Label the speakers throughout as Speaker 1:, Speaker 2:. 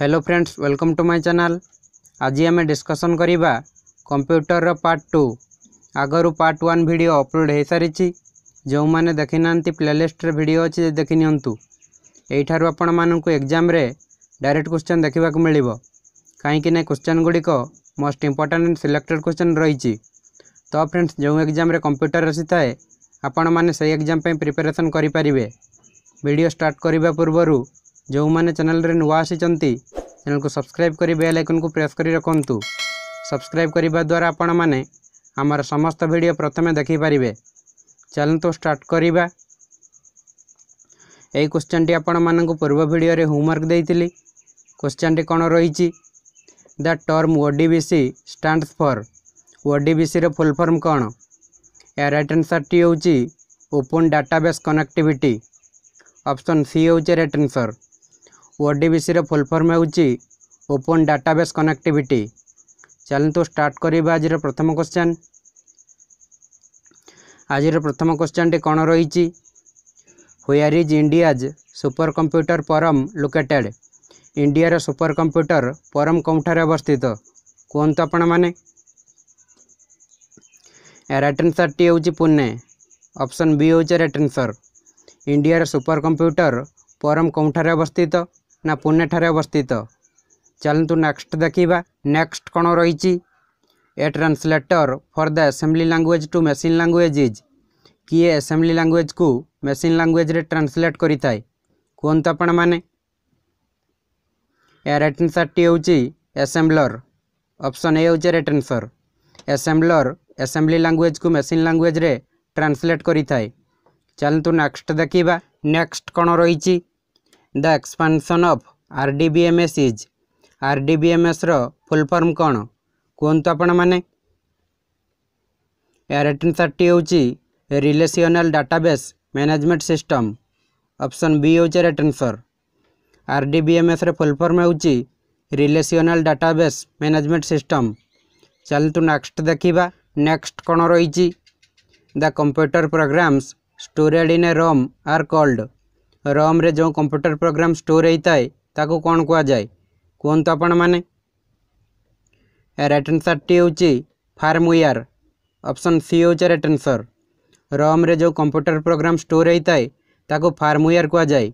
Speaker 1: hello friends welcome to my channel ଆଜି ଆମେ discussion କରିବା କମ୍ପ୍ୟୁଟରର ପାର୍ଟ ଟୁ ଆଗରୁ ପାର୍ଟ ୱାନ୍ ଭିଡ଼ିଓ ଅପଲୋଡ଼ ହୋଇସାରିଛି ଯେଉଁମାନେ ଦେଖିନାହାନ୍ତି ପ୍ଲେଲିଷ୍ଟରେ ଭିଡ଼ିଓ ଅଛି ଦେଖିନିଅନ୍ତୁ ଏଇଠାରୁ ଆପଣମାନଙ୍କୁ ଏକ୍ଜାମ୍ରେ ଡାଇରେକ୍ଟ କ୍ୱେଶ୍ଚନ୍ ଦେଖିବାକୁ ମିଳିବ କାହିଁକି ନା କ୍ୱେଶ୍ଚନ୍ ଗୁଡ଼ିକ ମୋଷ୍ଟ ଇମ୍ପୋର୍ଟାଣ୍ଟ ସିଲେକ୍ଟେଡ଼ କ୍ୱେଶ୍ଚନ୍ ରହିଛି ତ ଫ୍ରେଣ୍ଡସ୍ ଯେଉଁ ଏକ୍ଜାମ୍ରେ କମ୍ପ୍ୟୁଟର ଆସିଥାଏ ଆପଣମାନେ ସେଇ ଏକ୍ଜାମ୍ ପାଇଁ ପ୍ରିପାରେସନ୍ କରିପାରିବେ ଭିଡ଼ିଓ ଷ୍ଟାର୍ଟ କରିବା ପୂର୍ବରୁ जो मैंने चैनल रे नुआ आसीचंती को सब्सक्राइब कर बेल आइकन को प्रेस कर रखंतु सब्सक्राइब करने द्वारा आपण मैंने आमर समस्त भिड प्रथम देखिपारे चलतु स्टार्ट करवा यही क्वेश्चन टी आपण पूर्व भिडियो होमवर्क दे क्वेश्चन टी कौन रही the term C stand for ODBC full form कौन यार रईट आंसर टी हो open database connectivity option C हूँ रईट आंसर ଓଡିବିସିର ଫୁଲ୍ ଫର୍ମ ହେଉଛି ଓପନ୍ ଡାଟାବେସ୍ କନେକ୍ଟିଭିଟି ଚାଲନ୍ତୁ ଷ୍ଟାର୍ଟ କରିବା ଆଜିର ପ୍ରଥମ କ୍ୱେଶ୍ଚନ୍ ଆଜିର ପ୍ରଥମ କ୍ୱେଶ୍ଚନ୍ଟି କ'ଣ ରହିଛି where is India's super computer Param located ଇଣ୍ଡିଆର ସୁପର କମ୍ପ୍ୟୁଟର ପରମ୍ କେଉଁଠାରେ ଅବସ୍ଥିତ କୁହନ୍ତୁ ଆପଣମାନେ ରାଇଟ୍ ଆନ୍ସର୍ଟି ହେଉଛି ପୁନେ ଅପସନ୍ ବି ହେଉଛି ରାଇଟ୍ ଆନ୍ସର୍ ଇଣ୍ଡିଆର ସୁପର କମ୍ପ୍ୟୁଟର ପରମ୍ କେଉଁଠାରେ ଅବସ୍ଥିତ ନା ପୁନେଠାରେ ଅବସ୍ଥିତ ଚାଲନ୍ତୁ ନେକ୍ସଟ ଦେଖିବା ନେକ୍ସଟ କ'ଣ ରହିଛି a translator for the assembly language to machine language is କିଏ ଆସେମ୍ବ୍ଲି ଲାଙ୍ଗୁଏଜ୍କୁ ମେସିନ୍ ଲାଙ୍ଗୁଏଜ୍ରେ ଟ୍ରାନ୍ସଲେଟ୍ କରିଥାଏ କୁହନ୍ତୁ ଆପଣମାନେ ଏ ରାଇଟ୍ ହେଉଛି ଆସେମ୍ବଲର୍ ଅପସନ୍ ଏ ହେଉଛି ରେଟେନ୍ସର୍ ଆନ୍ସର୍ ଆସେମ୍ବଲର୍ ଆସେମ୍ବ୍ଲି ଲାଙ୍ଗୁଏଜ୍କୁ ମେସିନ୍ ଲାଙ୍ଗୁଏଜ୍ରେ ଟ୍ରାନ୍ସଲେଟ୍ କରିଥାଏ ଚାଲନ୍ତୁ ନେକ୍ସଟ ଦେଖିବା ନେକ୍ସଟ କ'ଣ ରହିଛି the expansion of R D B M S is R D B M S full form कौन कहतु आपण मैने relational database management system option B हूँ right answer R D B M S full form हो relational database management system चलतु next देखा next कौन रही the computer programs stored in A ROM are called रम्रे जो कंप्यूटर प्रोग्राम स्टोर होता है ताको कौन कह जाए कहतु आपण मैने रईट आनसर टी हूँ फार्मयर अपसन सी हूँ सर आनसर रम्रे जो कंप्यूटर प्रोग्राम स्टोर होता है फार्मयर कह जाए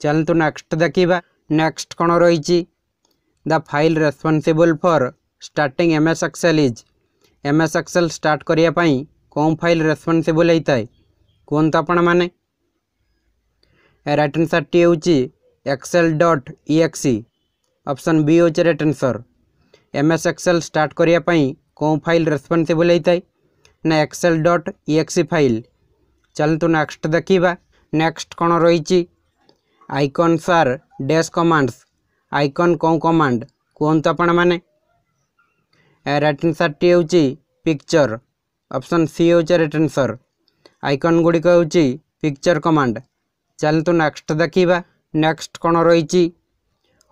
Speaker 1: चलतु नेक्स्ट देखा नेक्स्ट कौन रही the file responsible for starting M S Excel is M S Excel start करने कौ फाइल रेस्पनसबल होता है कहतु आपण मैंने রাইট আনসারটি ହେଉଛି Excel dot EXE option B ହେଉଛି right answer M S Excel start କରିବା ପାଇଁ କେଉଁ ଫାଇଲ୍ ରେସ୍ପନ୍ସିବଲ୍ ହେଇଥାଏ ନା ଏକ୍ସେଲ୍ ଡଟ୍ ଇଏକ୍ସି ଫାଇଲ୍ ଚାଲନ୍ତୁ ନେକ୍ସଟ ଦେଖିବା ନେକ୍ସଟ୍ କ'ଣ ରହିଛି ଆଇକନ୍ ସାର୍ ଡେସ୍ କମାଣ୍ଡସ୍ ଆଇକନ୍ କେଉଁ କମାଣ୍ଡ କୁହନ୍ତୁ ଆପଣମାନେ ରାଇଟ୍ ଆନ୍ସର୍ଟି ହେଉଛି ପିକ୍ଚର୍ ଅପ୍ସନ୍ ସି ହେଉଛି ରାଇଟ୍ ଆନ୍ସର୍ ଆଇକନ୍ ଗୁଡ଼ିକ ହେଉଛି ପିକ୍ଚର୍ କମାଣ୍ଡ ଚାଲନ୍ତୁ ନେକ୍ସଟ ଦେଖିବା ନେକ୍ସଟ କ'ଣ ରହିଛି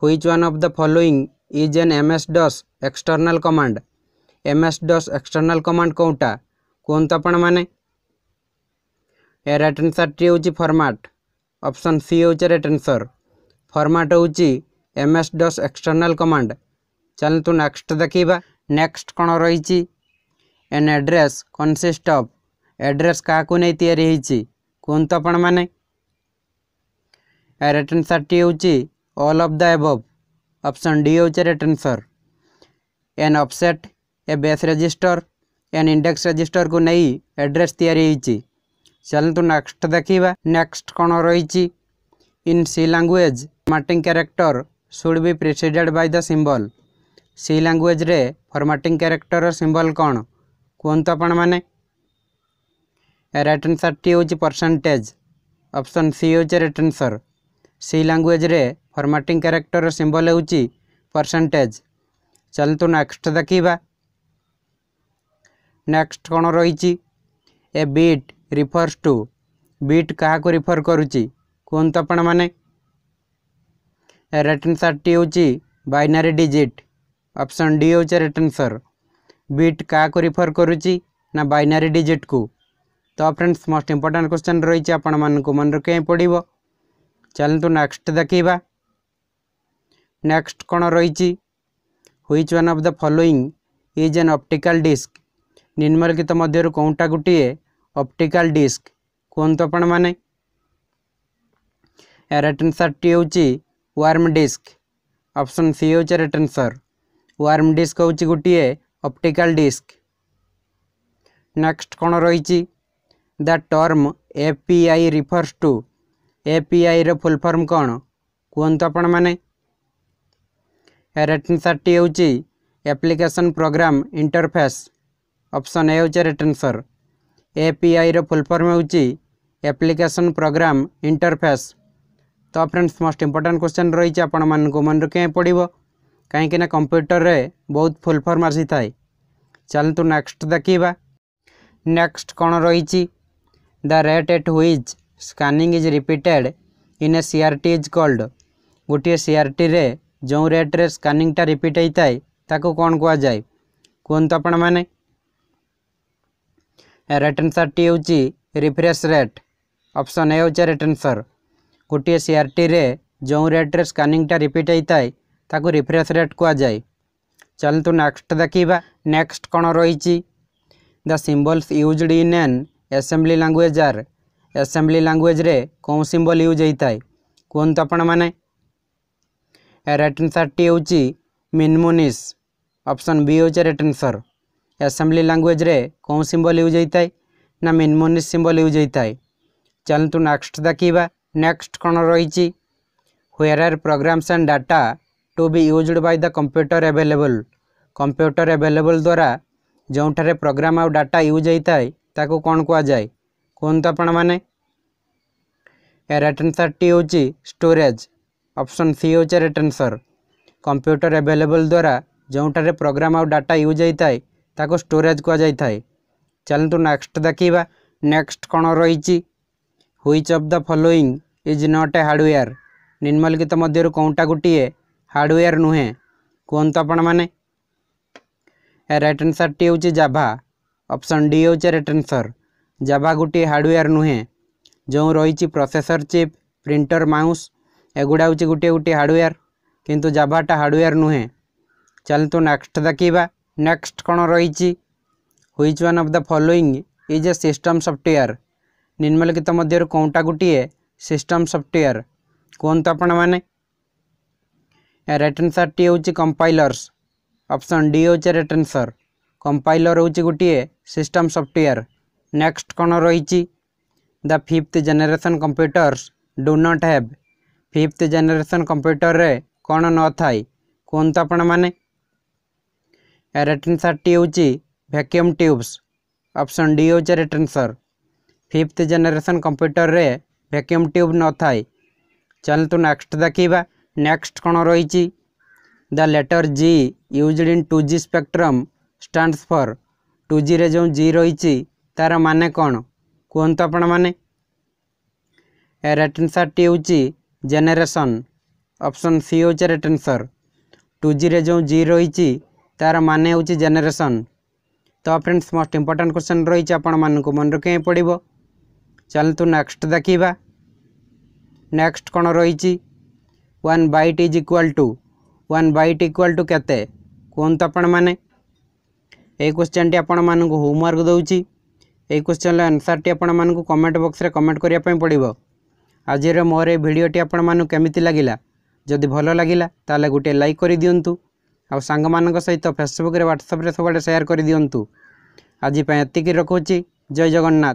Speaker 1: which one of the following is an M S DOS external command M S DOS external command କେଉଁଟା କୁହନ୍ତୁ ଆପଣମାନେ ଏ ରାଇଟ୍ ହେଉଛି ଫର୍ମାଟ୍ ଅପସନ୍ ସି ହେଉଛି ରାଇଟ୍ ଫର୍ମାଟ୍ ହେଉଛି M S DOS external command ଚାଲନ୍ତୁ ନେକ୍ସଟ ଦେଖିବା ନେକ୍ସଟ କ'ଣ ରହିଛି an address consist of address କାହାକୁ ନେଇ ତିଆରି ହେଇଛି କୁହନ୍ତୁ ଆପଣମାନେ আর ଆନ୍ସର୍ଟି ହେଉଛି all of the above option D ହେଉଛି right answer an offset a base register an index ରେଜିଷ୍ଟରକୁ ନେଇ ଆଡ୍ରେସ୍ ତିଆରି ହୋଇଛି ଚାଲନ୍ତୁ ନେକ୍ସଟ ଦେଖିବା ନେକ୍ସଟ କ'ଣ ରହିଛି in C language formatting character should be preceded by the symbol C ଲାଙ୍ଗୁଏଜରେ ଫର୍ମାଟିଂ କ୍ୟାରେକ୍ଟରର ସିମ୍ବଲ କ'ଣ କୁହନ୍ତୁ ଆପଣମାନେ ରାଇଟ୍ ଆନ୍ସର୍ଟି ହେଉଛି ପରସେଣ୍ଟେଜ ଅପସନ୍ ସି ହେଉଛି ରାଇଟ୍ ଆନ୍ସର୍ ସି ଲାଙ୍ଗୁଏଜ୍ରେ ଫର୍ମାଟିଂ କ୍ୟାରେକ୍ଟର ସିମ୍ବଲ୍ ହେଉଛି ପରସେଣ୍ଟେଜ୍ ଚାଲନ୍ତୁ ନେକ୍ସଟ ଦେଖିବା ନେକ୍ସଟ କ'ଣ ରହିଛି a bit refers to bit କାହାକୁ ରିଫର୍ କରୁଛି କୁହନ୍ତୁ ଆପଣମାନେ ରେଟ୍ ଆନ୍ସର୍ଟି ହେଉଛି ବାଇନାରୀ ଡିଜିଟ୍ ଅପସନ୍ ଡି ହେଉଛି ରେଟ୍ ଆନ୍ସର୍ ବିଟ୍ କାହାକୁ ରିଫର୍ କରୁଛି ନା ବାଇନାରୀ ଡିଜିଟ୍କୁ ତ ଫ୍ରେଣ୍ଡସ୍ ମୋଷ୍ଟ ଇମ୍ପୋର୍ଟାଣ୍ଟ କ୍ୱେଶ୍ଚନ୍ ରହିଛି ଆପଣମାନଙ୍କୁ ମନେ ରଖିବାକୁ ପଡ଼ିବ ଚାଲନ୍ତୁ ନେକ୍ସଟ ଦେଖେଇବା ନେକ୍ସଟ କ'ଣ ରହିଛି which one of the following is an optical disk ନିମ୍ନଲିଖିତ ମଧ୍ୟରୁ କେଉଁଟା ଗୋଟିଏ ଅପ୍ଟିକାଲ୍ ଡିସ୍କ କୁହନ୍ତୁ ଆପଣମାନେ ଏହାର ଆନ୍ସର୍ଟି ହେଉଛି ୱାର୍ମ ଡିସ୍କ ଅପସନ୍ ସି ହେଉଛି ଏହାର ଆନ୍ସର୍ ୱାର୍ମ ଡିସ୍କ ହେଉଛି ଗୋଟିଏ ଅପ୍ଟିକାଲ୍ ଡିସ୍କ ନେକ୍ସଟ କ'ଣ ରହିଛି the term API refers to API रो फुल फॉर्म कौन कहतु आपण मैने रिटर्न सर टी application program interface option A हूँ रिटर्न सर एपीआई रो full form application program interface तो फ्रेंड्स मोस्ट इंपोर्टेंट क्वेश्चन रही है आपण मन को मन रखे पड़ो कहीं कंप्यूटर में बहुत फुल फॉर्म आसी थाए चलतु नेक्स्ट देखा नेक्स्ट कौन रही the rate at which scanning is repeated in a CRT is called ଗୋଟିଏ ସିଆର୍ଟିରେ ଯେଉଁ ରେଟ୍ରେ ସ୍କାନିଂଟା ରିପିଟ୍ ହୋଇଥାଏ ତାକୁ କ'ଣ କୁହାଯାଏ କୁହନ୍ତୁ ଆପଣମାନେ ରେଟ୍ ଆନ୍ସର୍ଟି ହେଉଛି ରିଫ୍ରେଶ୍ ରେଟ୍ ଅପସନ୍ ଏ ହେଉଛି ରେଟ୍ ଆନ୍ସର୍ ଗୋଟିଏ ସିଆର୍ଟିରେ ଯେଉଁ ରେଟ୍ରେ ସ୍କାନିଂଟା ରିପିଟ୍ ହୋଇଥାଏ ତାକୁ ରିଫ୍ରେଶ୍ ରେଟ୍ କୁହାଯାଏ ଚାଲନ୍ତୁ ନେକ୍ସଟ ଦେଖିବା ନେକ୍ସଟ କ'ଣ ରହିଛି the symbols used in an assembly language are ଆସେମ୍ବଲି ଲାଙ୍ଗୁଏଜ୍ରେ କେଉଁ ସିମ୍ବଲ୍ ୟୁଜ୍ ହୋଇଥାଏ କୁହନ୍ତୁ ଆପଣମାନେ ରାଇଟ୍ ଆନ୍ସର୍ଟି ହେଉଛି ମିନମୁନିସ୍ ଅପସନ୍ ବି ହେଉଛି ରାଇଟ୍ ଆନ୍ସର୍ ଆସେମ୍ବଲି ଲାଙ୍ଗୁଏଜ୍ରେ କେଉଁ ସିମ୍ବଲ୍ ୟୁଜ୍ ହୋଇଥାଏ ନା ମିନମୁନିସ୍ ସିମ୍ବଲ୍ ୟୁଜ୍ ହୋଇଥାଏ ଚାଲନ୍ତୁ ନେକ୍ସଟ ଦେଖିବା ନେକ୍ସଟ କ'ଣ ରହିଛି where are programs and data to be used by the computer available computer available ଦ୍ୱାରା ଯେଉଁଠାରେ ପ୍ରୋଗ୍ରାମ୍ ଆଉ ଡାଟା ୟୁଜ୍ ହୋଇଥାଏ ତାକୁ କ'ଣ କୁହାଯାଏ कहतु आपण मैने रेट आनसर टी हूँ स्टोरेज ऑप्शन सी हूँ रेट आनसर कंप्यूटर अवेलेबल द्वारा जोटे प्रोग्राम आउ डाटा यूज होता है स्टोरेज कह जाए चलतु नेक्स्ट देखा नेक्स्ट कौन रही which of the following is not a hardware निम्नलिखित मध्य कौटा गोटे हार्डवेयर नुहे कहतु आपण मैने रेट आनसर टी हूँ जाभा ऑप्शन डी हो रेट आनसर जाभा गोटे हार्डवेयर नुहे जो रही प्रोसेसर चिप प्रिंटर माउस एगुड़ा हूँ गोटे गोटे हार्डवेयर किंतु जाभाटा हार्डवेयर नुहे चलतु नेक्स्ट देखा नेक्स्ट कौन रही which one of the following is a system software निम्नलिखित मध्य कौटा गोटे सिस्टम सफ्टवेयर कहतु आपण मैने रेटेनसर टी हूँ कंपाइलर्स ऑप्शन डी हूँ रेटेनसर कंपाइलर हूँ गोटे सिस्टम सफ्टवेयर नेक्स्ट कौन रही the fifth generation computers do not have fifth generation computer रे कौन न थाए कहत आपने रेटेनसर टी हूँ भैक्यूम ट्यूब्स ऑप्शन डी हूँ रेटेनसर फिफ्थ जेनेसन कंप्यूटर रे भैक्यूम ट्यूब न थाए चलतु नेक्स्ट देखा नेक्स्ट कौन रही the letter G use in two G spectrum stands for two G जो जी रही ତା'ର ମାନେ କ'ଣ କୁହନ୍ତୁ ଆପଣମାନେ ରାଇଟ୍ ଆନ୍ସର୍ଟି ହେଉଛି ଜେନେରେସନ୍ ଅପସନ୍ ସି ହେଉଛି ରାଇଟ୍ ଆନ୍ସର୍ ଟୁ ଜିରେ ଯେଉଁ ଜି ରହିଛି ତା'ର ମାନେ ହେଉଛି ଜେନେରେସନ୍ ତ ଫ୍ରେଣ୍ଡସ୍ ମୋଷ୍ଟ ଇମ୍ପୋର୍ଟାଣ୍ଟ କ୍ୱେଶ୍ଚନ୍ ରହିଛି ଆପଣମାନଙ୍କୁ ମନେ ରଖିବାକୁ ପଡ଼ିବ ଚାଲନ୍ତୁ ନେକ୍ସଟ ଦେଖିବା ନେକ୍ସଟ କ'ଣ ରହିଛି one byte is equal to one byte equal to କେତେ କୁହନ୍ତୁ ଆପଣମାନେ ଏଇ କ୍ୱେଶ୍ଚନ୍ଟି ଆପଣମାନଙ୍କୁ ହୋମୱାର୍କ ଦେଉଛି ଏହି କ୍ୱେଶ୍ଚନ୍ର ଆନ୍ସର୍ଟି ଆପଣମାନଙ୍କୁ କମେଣ୍ଟ ବକ୍ସରେ କମେଣ୍ଟ କରିବା ପାଇଁ ପଡ଼ିବ ଆଜିର ମୋର ଏହି ଭିଡ଼ିଓଟି ଆପଣମାନଙ୍କୁ କେମିତି ଲାଗିଲା ଯଦି ଭଲ ଲାଗିଲା ତାହେଲେ ଗୋଟିଏ ଲାଇକ୍ କରିଦିଅନ୍ତୁ ଆଉ ସାଙ୍ଗମାନଙ୍କ ସହିତ ଫେସବୁକ୍ରେ ହ୍ୱାଟ୍ସଆପ୍ରେ ସବୁଆଡ଼େ ସେୟାର କରିଦିଅନ୍ତୁ ଆଜି ପାଇଁ ଏତିକି ରଖୁଛି ଜୟ ଜଗନ୍ନାଥ